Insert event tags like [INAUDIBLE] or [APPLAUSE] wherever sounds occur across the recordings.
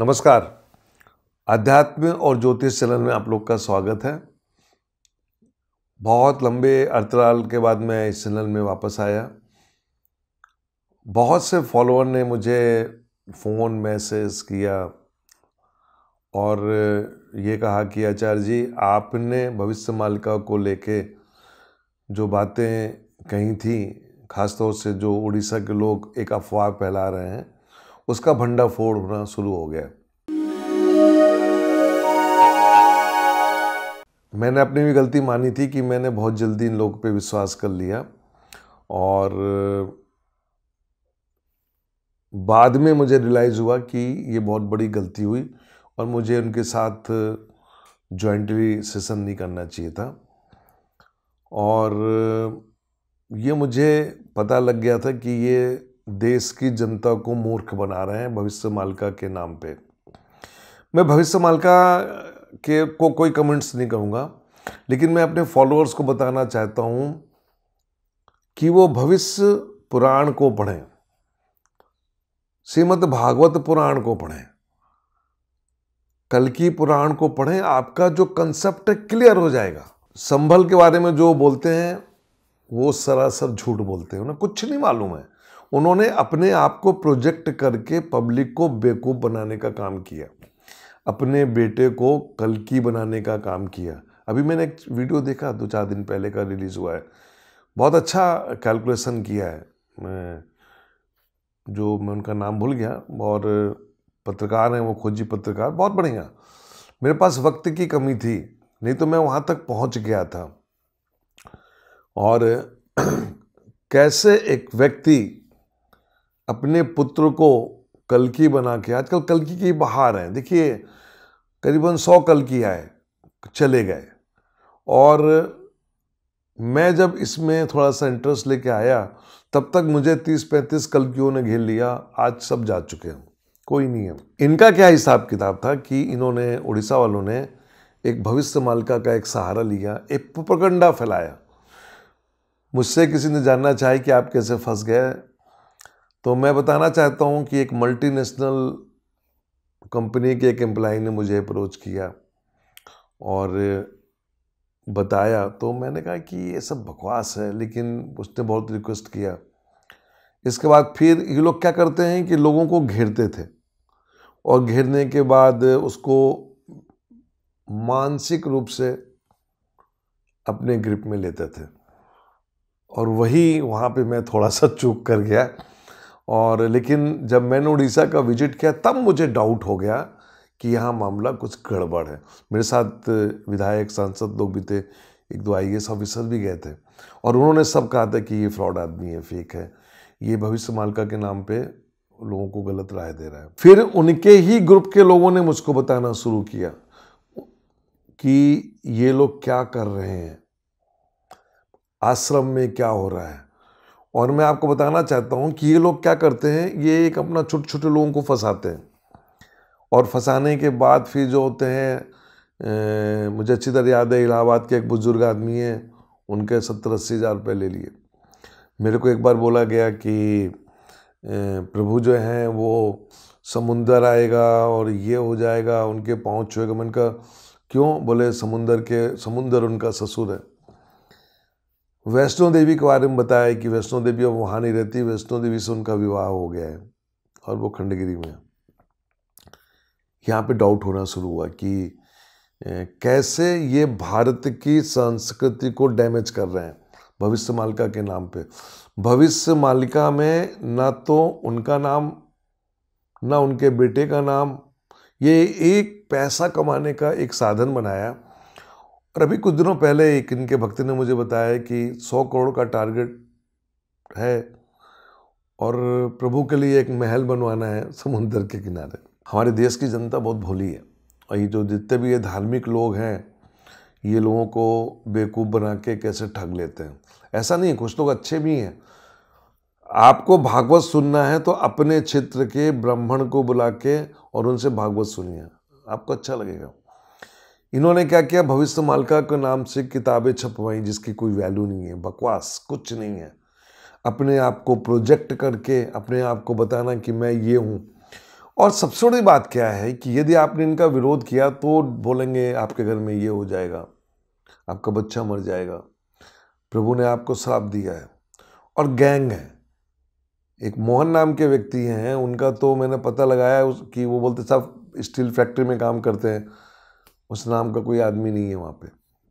नमस्कार अध्यात्म और ज्योतिष चैनल में आप लोग का स्वागत है बहुत लंबे अंतराल के बाद मैं इस चैनल में वापस आया बहुत से फॉलोअर ने मुझे फ़ोन मैसेज किया और ये कहा कि आचार्य जी आपने भविष्य मालिका को लेके जो बातें कही थी ख़ासतौर से जो उड़ीसा के लोग एक अफवाह फैला रहे हैं उसका भंडा फोड़ होना शुरू हो गया मैंने अपनी भी गलती मानी थी कि मैंने बहुत जल्दी इन लोगों पे विश्वास कर लिया और बाद में मुझे रियलाइज़ हुआ कि ये बहुत बड़ी गलती हुई और मुझे उनके साथ जॉइंटली सेशन नहीं करना चाहिए था और ये मुझे पता लग गया था कि ये देश की जनता को मूर्ख बना रहे हैं भविष्य मालिका के नाम पे मैं भविष्य मालिका के को कोई कमेंट्स नहीं करूँगा लेकिन मैं अपने फॉलोअर्स को बताना चाहता हूँ कि वो भविष्य पुराण को पढ़ें श्रीमद भागवत पुराण को पढ़ें कल की पुराण को पढ़ें आपका जो कंसेप्ट है क्लियर हो जाएगा संभल के बारे में जो बोलते हैं वो सरासर झूठ बोलते हैं उन्हें कुछ नहीं मालूम है उन्होंने अपने आप को प्रोजेक्ट करके पब्लिक को बेवकूफ़ बनाने का काम किया अपने बेटे को कलकी बनाने का काम किया अभी मैंने एक वीडियो देखा दो चार दिन पहले का रिलीज़ हुआ है बहुत अच्छा कैलकुलेशन किया है मैं जो मैं उनका नाम भूल गया और पत्रकार हैं वो खोजी पत्रकार बहुत बढ़िया मेरे पास वक्त की कमी थी नहीं तो मैं वहाँ तक पहुँच गया था और [CLEARS THROAT] कैसे एक व्यक्ति अपने पुत्र को कलकी बना के आजकल कलकी की बाहर है देखिए करीबन सौ कलकी आए चले गए और मैं जब इसमें थोड़ा सा इंटरेस्ट लेके आया तब तक मुझे तीस पैंतीस कलकियों ने घेर लिया आज सब जा चुके हैं कोई नहीं है इनका क्या हिसाब किताब था कि इन्होंने उड़ीसा वालों ने एक भविष्य मालिका का एक सहारा लिया एक प्रकंडा फैलाया मुझसे किसी ने जानना चाहे कि आप कैसे फंस गए तो मैं बताना चाहता हूँ कि एक मल्टीनेशनल कंपनी के एक एम्प्लाई ने मुझे अप्रोच किया और बताया तो मैंने कहा कि ये सब बकवास है लेकिन उसने बहुत रिक्वेस्ट किया इसके बाद फिर ये लोग क्या करते हैं कि लोगों को घेरते थे और घेरने के बाद उसको मानसिक रूप से अपने ग्रिप में लेते थे और वही वहाँ पे मैं थोड़ा सा चूक कर गया और लेकिन जब मैंने उड़ीसा का विजिट किया तब मुझे डाउट हो गया कि यहाँ मामला कुछ गड़बड़ है मेरे साथ विधायक सांसद लोग भी थे एक दो आई ऑफिसर भी गए थे और उन्होंने सब कहा था कि ये फ्रॉड आदमी है फेक है ये भविष्य मालका के नाम पे लोगों को गलत राय दे रहा है फिर उनके ही ग्रुप के लोगों ने मुझको बताना शुरू किया कि ये लोग क्या कर रहे हैं आश्रम में क्या हो रहा है और मैं आपको बताना चाहता हूँ कि ये लोग क्या करते हैं ये एक अपना छोटे छोटे लोगों को फंसाते हैं और फंसाने के बाद फिर जो होते हैं ए, मुझे अच्छी तरह याद है इलाहाबाद के एक बुज़ुर्ग आदमी हैं उनके सत्तर अस्सी हज़ार रुपये ले लिए मेरे को एक बार बोला गया कि ए, प्रभु जो हैं वो समुंदर आएगा और ये हो जाएगा उनके पाँव छुएगा मैंने का क्यों बोले समुंदर के समुंदर उनका ससुर है वैष्णो देवी के बारे में बताया कि वैष्णो देवी अब वहाँ नहीं रहती वैष्णो देवी से उनका विवाह हो गया है और वो खंडगिरी में यहाँ पे डाउट होना शुरू हुआ कि कैसे ये भारत की संस्कृति को डैमेज कर रहे हैं भविष्य मालिका के नाम पे भविष्य मालिका में ना तो उनका नाम ना उनके बेटे का नाम ये एक पैसा कमाने का एक साधन बनाया और अभी कुछ दिनों पहले एक इनके भक्त ने मुझे बताया कि सौ करोड़ का टारगेट है और प्रभु के लिए एक महल बनवाना है समुंदर के किनारे हमारे देश की जनता बहुत भोली है और ये जो जितने भी ये धार्मिक लोग हैं ये लोगों को बेवकूफ़ बना के कैसे ठग लेते हैं ऐसा नहीं है कुछ लोग अच्छे भी हैं आपको भागवत सुनना है तो अपने क्षेत्र के ब्राह्मण को बुला के और उनसे भागवत सुनिए आपको अच्छा लगेगा इन्होंने क्या किया भविष्य मालका के नाम से किताबें छपवाई जिसकी कोई वैल्यू नहीं है बकवास कुछ नहीं है अपने आप को प्रोजेक्ट करके अपने आप को बताना कि मैं ये हूँ और सबसे बड़ी बात क्या है कि यदि आपने इनका विरोध किया तो बोलेंगे आपके घर में ये हो जाएगा आपका बच्चा मर जाएगा प्रभु ने आपको श्राप दिया है और गैंग है एक मोहन नाम के व्यक्ति हैं उनका तो मैंने पता लगाया कि वो बोलते साहब स्टील फैक्ट्री में काम करते हैं उस नाम का कोई आदमी नहीं है वहाँ पे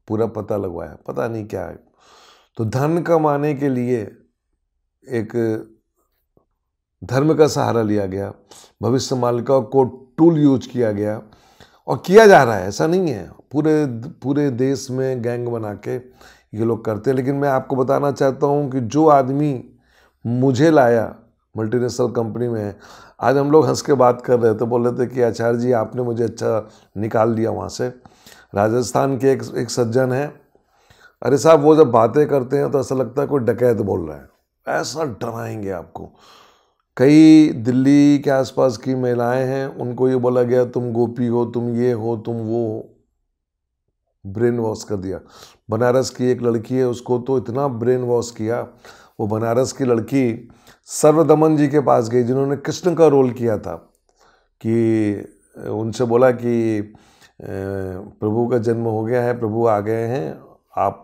पूरा पता लगवाया पता नहीं क्या है तो धन कमाने के लिए एक धर्म का सहारा लिया गया भविष्य मालिका को टूल यूज किया गया और किया जा रहा है ऐसा नहीं है पूरे पूरे देश में गैंग बना के ये लोग करते हैं लेकिन मैं आपको बताना चाहता हूँ कि जो आदमी मुझे लाया मल्टीनेशनल कंपनी में है आज हम लोग हंस के बात कर रहे थे तो बोल रहे थे कि आचार्य जी आपने मुझे अच्छा निकाल दिया वहाँ से राजस्थान के एक एक सज्जन है अरे साहब वो जब बातें करते हैं तो ऐसा लगता है कोई डकैत बोल रहा है ऐसा डराएंगे आपको कई दिल्ली के आसपास की महिलाएं हैं उनको ये बोला गया तुम गोपी हो तुम ये हो तुम वो हो ब्रेन वॉश कर दिया बनारस की एक लड़की है उसको तो इतना ब्रेन वॉश किया वो बनारस की लड़की सर्वदमन जी के पास गई जिन्होंने कृष्ण का रोल किया था कि उनसे बोला कि प्रभु का जन्म हो गया है प्रभु आ गए हैं आप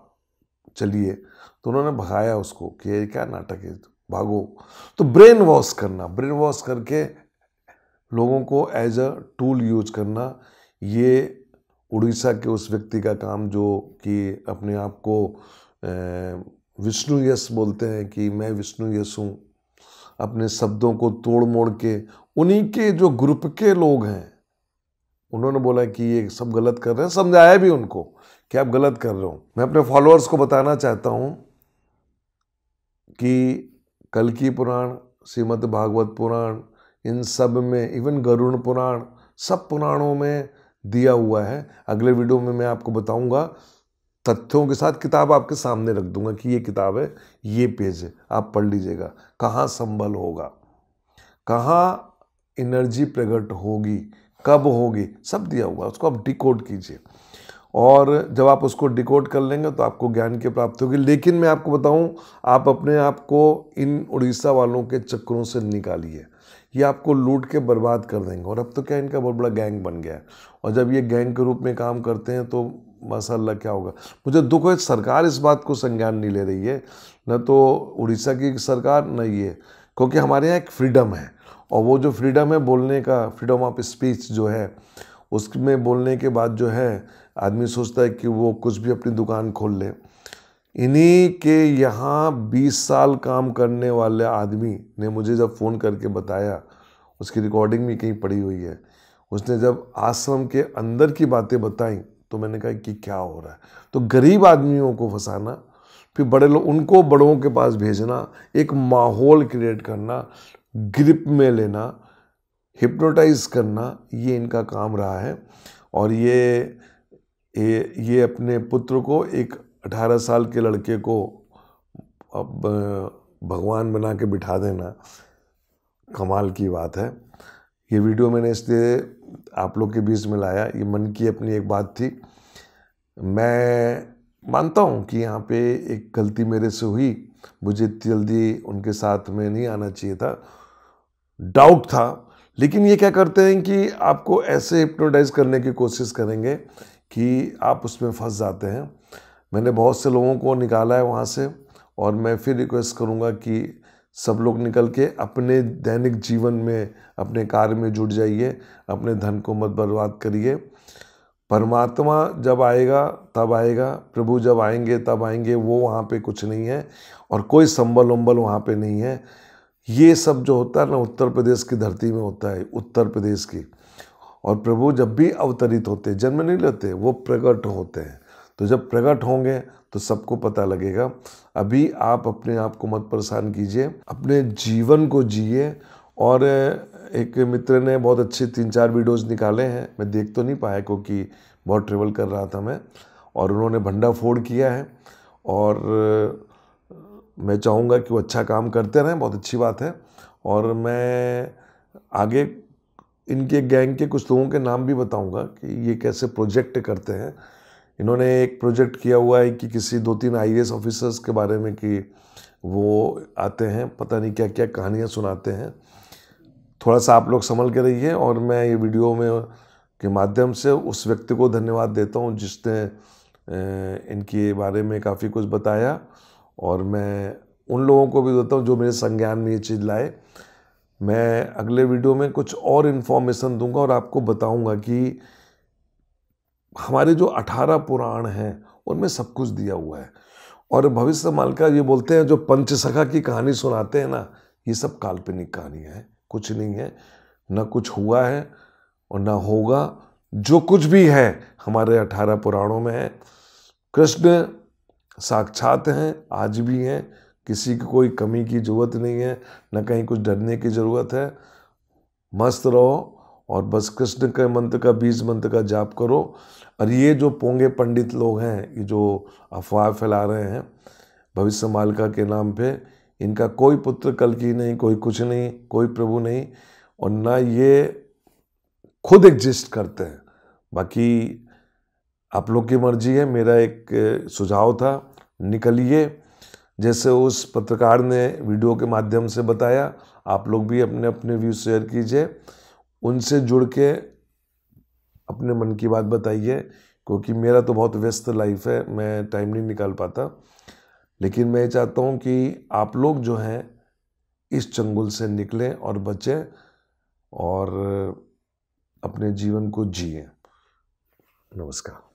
चलिए तो उन्होंने भगाया उसको कि ये क्या नाटक है भागो तो ब्रेन वॉश करना ब्रेन वॉश करके लोगों को एज अ टूल यूज करना ये उड़ीसा के उस व्यक्ति का काम जो कि अपने आप को विष्णु यश बोलते हैं कि मैं विष्णु यश हूँ अपने शब्दों को तोड़ मोड़ के उन्हीं के जो ग्रुप के लोग हैं उन्होंने बोला कि ये सब गलत कर रहे हैं समझाया भी उनको कि आप गलत कर रहे हो मैं अपने फॉलोअर्स को बताना चाहता हूँ कि कल की पुराण श्रीमद भागवत पुराण इन सब में इवन गरुण पुराण सब पुराणों में दिया हुआ है अगले वीडियो में मैं आपको बताऊंगा तथ्यों के साथ किताब आपके सामने रख दूंगा कि ये किताब है ये पेज है आप पढ़ लीजिएगा कहाँ संबल होगा कहाँ एनर्जी प्रकट होगी कब होगी सब दिया हुआ उसको आप डिकोड कीजिए और जब आप उसको डिकोड कर लेंगे तो आपको ज्ञान की प्राप्ति होगी लेकिन मैं आपको बताऊं आप अपने आप को इन उड़ीसा वालों के चक्करों से निकालिए ये आपको लूट के बर्बाद कर देंगे और अब तो क्या इनका बहुत बड़ा गैंग बन गया है और जब ये गैंग के रूप में काम करते हैं तो माशाला क्या होगा मुझे दुख है सरकार इस बात को संज्ञान नहीं ले रही है न तो उड़ीसा की सरकार न ये क्योंकि हमारे यहाँ एक फ्रीडम है और वो जो फ्रीडम है बोलने का फ्रीडम ऑफ स्पीच जो है उसमें बोलने के बाद जो है आदमी सोचता है कि वो कुछ भी अपनी दुकान खोल ले इन्हीं के यहाँ 20 साल काम करने वाले आदमी ने मुझे जब फ़ोन करके बताया उसकी रिकॉर्डिंग भी कहीं पड़ी हुई है उसने जब आश्रम के अंदर की बातें बताई तो मैंने कहा कि क्या हो रहा है तो गरीब आदमियों को फंसाना फिर बड़े लोग उनको बड़ों के पास भेजना एक माहौल क्रिएट करना ग्रिप में लेना हिप्नोटाइज करना ये इनका काम रहा है और ये ये, ये अपने पुत्र को एक 18 साल के लड़के को अब भगवान बना के बिठा देना कमाल की बात है ये वीडियो मैंने इसलिए आप लोग के बीच में लाया ये मन की अपनी एक बात थी मैं मानता हूँ कि यहाँ पे एक गलती मेरे से हुई मुझे इतनी जल्दी उनके साथ में नहीं आना चाहिए था डाउट था लेकिन ये क्या करते हैं कि आपको ऐसे हिप्नोटाइज करने की कोशिश करेंगे कि आप उसमें फंस जाते हैं मैंने बहुत से लोगों को निकाला है वहाँ से और मैं फिर रिक्वेस्ट करूँगा कि सब लोग निकल के अपने दैनिक जीवन में अपने कार्य में जुट जाइए अपने धन को मत बर्बाद करिए परमात्मा जब आएगा तब आएगा प्रभु जब आएंगे तब आएंगे वो वहाँ पे कुछ नहीं है और कोई संबल उम्बल वहाँ पे नहीं है ये सब जो होता है ना उत्तर प्रदेश की धरती में होता है उत्तर प्रदेश की और प्रभु जब भी अवतरित होते जन्म नहीं लेते वो प्रकट होते हैं तो जब प्रकट होंगे तो सबको पता लगेगा अभी आप अपने आप को मत परेशान कीजिए अपने जीवन को जिए और एक मित्र ने बहुत अच्छे तीन चार वीडियोज़ निकाले हैं मैं देख तो नहीं पाया क्योंकि बहुत ट्रेवल कर रहा था मैं और उन्होंने भंडा फोड़ किया है और मैं चाहूँगा कि वो अच्छा काम करते रहें बहुत अच्छी बात है और मैं आगे इनके गैंग के कुछ लोगों के नाम भी बताऊंगा कि ये कैसे प्रोजेक्ट करते हैं इन्होंने एक प्रोजेक्ट किया हुआ है कि किसी दो तीन आई ऑफिसर्स के बारे में कि वो आते हैं पता नहीं क्या क्या कहानियाँ सुनाते हैं थोड़ा सा आप लोग संभल के रहिए और मैं ये वीडियो में के माध्यम से उस व्यक्ति को धन्यवाद देता हूँ जिसने इनके बारे में काफ़ी कुछ बताया और मैं उन लोगों को भी देता हूँ जो मेरे संज्ञान में ये चीज़ लाए मैं अगले वीडियो में कुछ और इन्फॉर्मेशन दूंगा और आपको बताऊंगा कि हमारे जो 18 पुराण हैं उनमें सब कुछ दिया हुआ है और भविष्य मालका ये बोलते हैं जो पंचसखा की कहानी सुनाते हैं ना ये सब काल्पनिक कहानियाँ हैं कुछ नहीं है न कुछ हुआ है और ना होगा जो कुछ भी है हमारे अठारह पुराणों में है कृष्ण साक्षात हैं आज भी हैं किसी की कोई कमी की जरूरत नहीं है न कहीं कुछ डरने की ज़रूरत है मस्त रहो और बस कृष्ण के मंत्र का बीज मंत्र का जाप करो और ये जो पोंगे पंडित लोग हैं ये जो अफवाह फैला रहे हैं भविष्य मालिका के नाम पे इनका कोई पुत्र कल की नहीं कोई कुछ नहीं कोई प्रभु नहीं और ना ये खुद एग्जिस्ट करते हैं बाकी आप लोग की मर्जी है मेरा एक सुझाव था निकलिए जैसे उस पत्रकार ने वीडियो के माध्यम से बताया आप लोग भी अपने अपने व्यू शेयर कीजिए उनसे जुड़ के अपने मन की बात बताइए क्योंकि मेरा तो बहुत व्यस्त लाइफ है मैं टाइम नहीं निकाल पाता लेकिन मैं चाहता हूँ कि आप लोग जो हैं इस चंगुल से निकलें और बचें और अपने जीवन को जिए नमस्कार